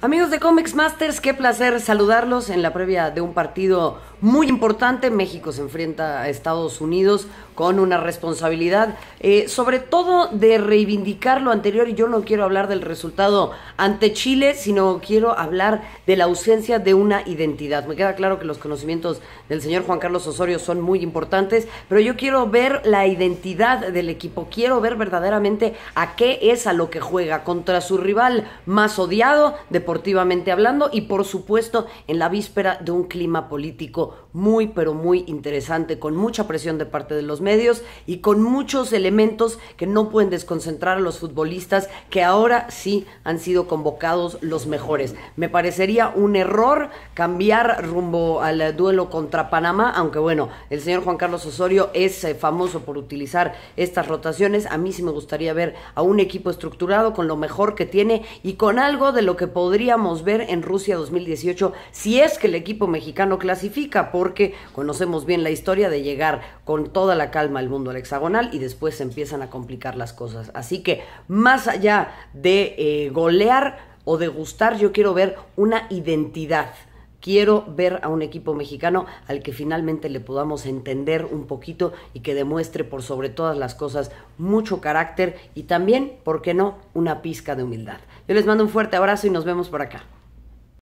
Amigos de Comics Masters, qué placer saludarlos en la previa de un partido muy importante. México se enfrenta a Estados Unidos con una responsabilidad, eh, sobre todo de reivindicar lo anterior. Y yo no quiero hablar del resultado ante Chile, sino quiero hablar de la ausencia de una identidad. Me queda claro que los conocimientos del señor Juan Carlos Osorio son muy importantes, pero yo quiero ver la identidad del equipo. Quiero ver verdaderamente a qué es a lo que juega contra su rival más odiado, deportivamente hablando, y por supuesto en la víspera de un clima político muy, pero muy interesante, con mucha presión de parte de los medios y con muchos elementos que no pueden desconcentrar a los futbolistas que ahora sí han sido convocados los mejores. Me parecería un error cambiar rumbo al duelo contra Panamá, aunque bueno, el señor Juan Carlos Osorio es eh, famoso por utilizar estas rotaciones. A mí sí me gustaría ver a un equipo estructurado con lo mejor que tiene y con algo de lo que podríamos ver en Rusia 2018 si es que el equipo mexicano clasifica porque conocemos bien la historia de llegar con toda la calma al mundo al hexagonal y después se empiezan a complicar las cosas. Así que más allá de eh, golear o de gustar, yo quiero ver una identidad quiero ver a un equipo mexicano al que finalmente le podamos entender un poquito y que demuestre por sobre todas las cosas mucho carácter y también, ¿por qué no?, una pizca de humildad. Yo les mando un fuerte abrazo y nos vemos por acá.